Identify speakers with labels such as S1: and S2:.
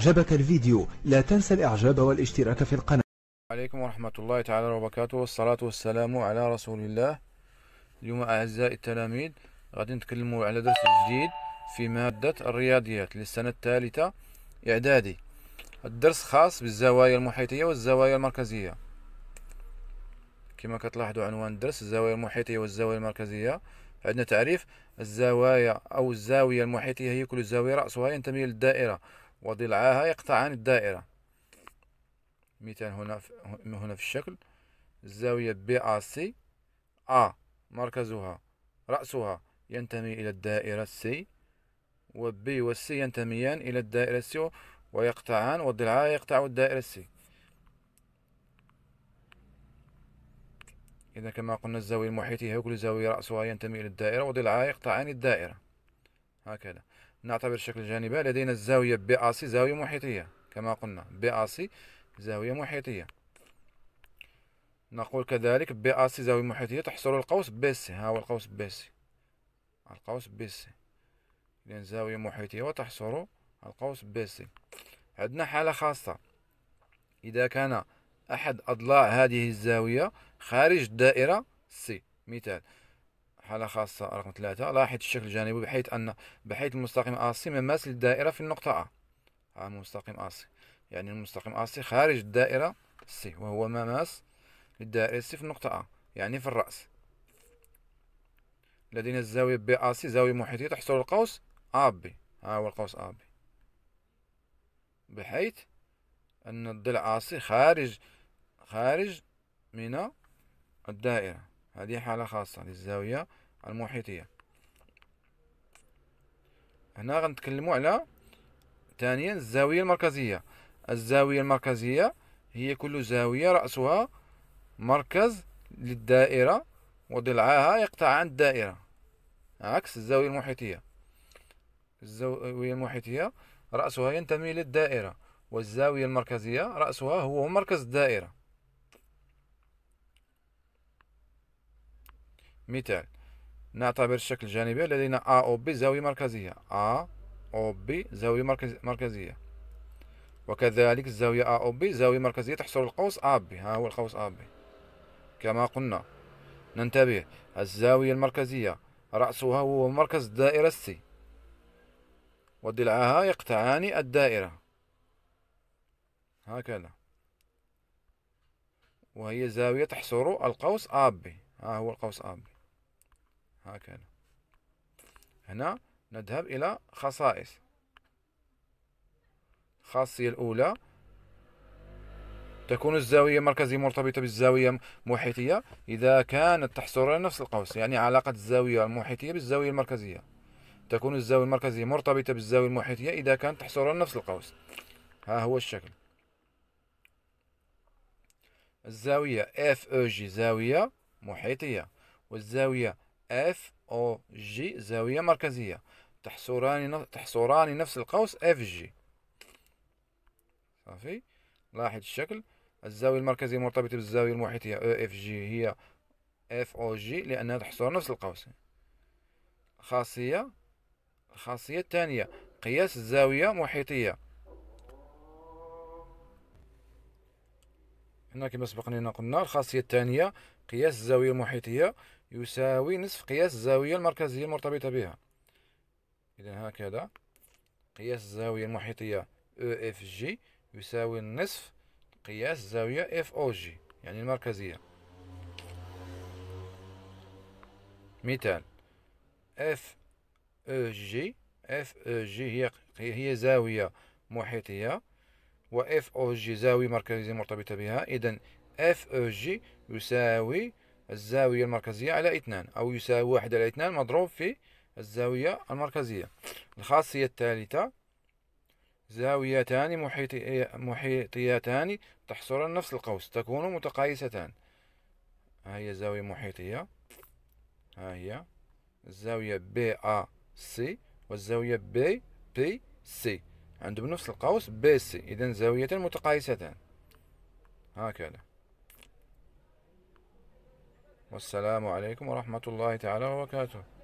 S1: أعجبك الفيديو لا تنسى الإعجاب والاشتراك في القناة عليكم ورحمة الله تعالى وبركاته والصلاة والسلام على رسول الله اليوم أعزائي التلاميذ غادي نتكلموا على درس جديد في مادة الرياضيات للسنة الثالثة إعدادي الدرس خاص بالزوايا المحيطية والزوايا المركزية كما كتلاحظوا عنوان الدرس الزوايا المحيطية والزوايا المركزية عندنا تعريف الزوايا أو الزاوية المحيطية هي كل زاوية رأسها ينتمي للدائرة وضلعاها يقطعان الدائرة مثال هنا في هنا في الشكل الزاوية بي ا سي ا مركزها رأسها ينتمي إلى الدائرة سي وبي والسي ينتميان إلى الدائرة سي ويقطعان وضلعها يقطع الدائرة سي إذا كما قلنا الزاوية المحيطية كل زاوية رأسها ينتمي إلى الدائرة وضلعها يقطعان الدائرة هكذا نعتبر الشكل الجانبي لدينا الزاوية بي ا سي زاوية محيطية كما قلنا بي ا سي زاوية محيطية نقول كذلك بي ا سي زاوية محيطية تحصر القوس بي سي ها هو القوس بي سي القوس بي سي إذن زاوية محيطية وتحصر القوس بي سي عندنا حالة خاصة إذا كان أحد أضلاع هذه الزاوية خارج دائرة سي مثال حالة خاصة رقم ثلاثة لاحظ الشكل الجانبي بحيث أن بحيث المستقيم آسي مماس للدائرة في النقطة أ ها المستقيم AC يعني المستقيم آسي خارج الدائرة سي وهو مماس للدائرة سي في النقطة أ يعني في الرأس لدينا الزاوية آسي زاوية محيطية تحصل القوس بي ها هو القوس أ بي بحيث أن الضلع آسي خارج خارج من الدائرة هذه حالة خاصة للزاوية المحيطية هنا غنتكلموا على ثانيا الزاوية المركزية الزاوية المركزية هي كل زاوية رأسها مركز للدائرة وضلعها عن الدائرة عكس الزاوية المحيطية الزاوية المحيطية رأسها ينتمي للدائرة والزاوية المركزية رأسها هو مركز الدائرة مثال نعتبر الشكل الجانبي لدينا A أو B زاوية مركزية A أو B زاوية مركزية وكذلك الزاوية A أو B زاوية مركزية تحصر القوس AB ها هو القوس AB كما قلنا ننتبه الزاوية المركزية رأسها هو مركز الدائرة C وضلعها يقطعان الدائرة هكذا وهي زاوية تحصر القوس AB ها هو القوس AB هكذا هنا نذهب إلى خصائص الخاصية الأولى تكون الزاوية المركزية مرتبطة بالزاوية المحيطية إذا كانت تحصر على نفس القوس يعني علاقة الزاوية المحيطية بالزاوية المركزية تكون الزاوية المركزية مرتبطة بالزاوية المحيطية إذا كانت تحصر على نفس القوس ها هو الشكل الزاوية FEG زاوية محيطية والزاوية اف او جي زاوية مركزية تحصران تحصران نفس القوس اف جي صافي لاحظ الشكل الزاوية المركزية مرتبطة بالزاوية المحيطية او اف جي هي اف او جي لأنها تحصر نفس القوس خاصية الخاصية الثانية قياس الزاوية محيطية هنا كما سبقنا قلنا الخاصية الثانية قياس الزاوية المحيطية يساوي نصف قياس الزاوية المركزية المرتبطة بها إذا هكذا قياس الزاوية المحيطية EFG يساوي نصف قياس الزاوية FOG يعني المركزية مثال FEG FEG هي هي زاوية محيطية و اف أو جي زاوية مركزية مرتبطة بها إذا إف أو جي يساوي الزاوية المركزية على اثنان أو يساوي واحد على اثنان مضروب في الزاوية المركزية الخاصية الثالثة زاويتان محيطي محيطيتان تحصران نفس القوس تكون متقايستان ها هي زاوية محيطية ها هي الزاوية بي ا سي والزاوية بي بي سي عنده بنفس القوس بي سي إذا زاويتان متقايستان هكذا والسلام عليكم ورحمة الله تعالى وبركاته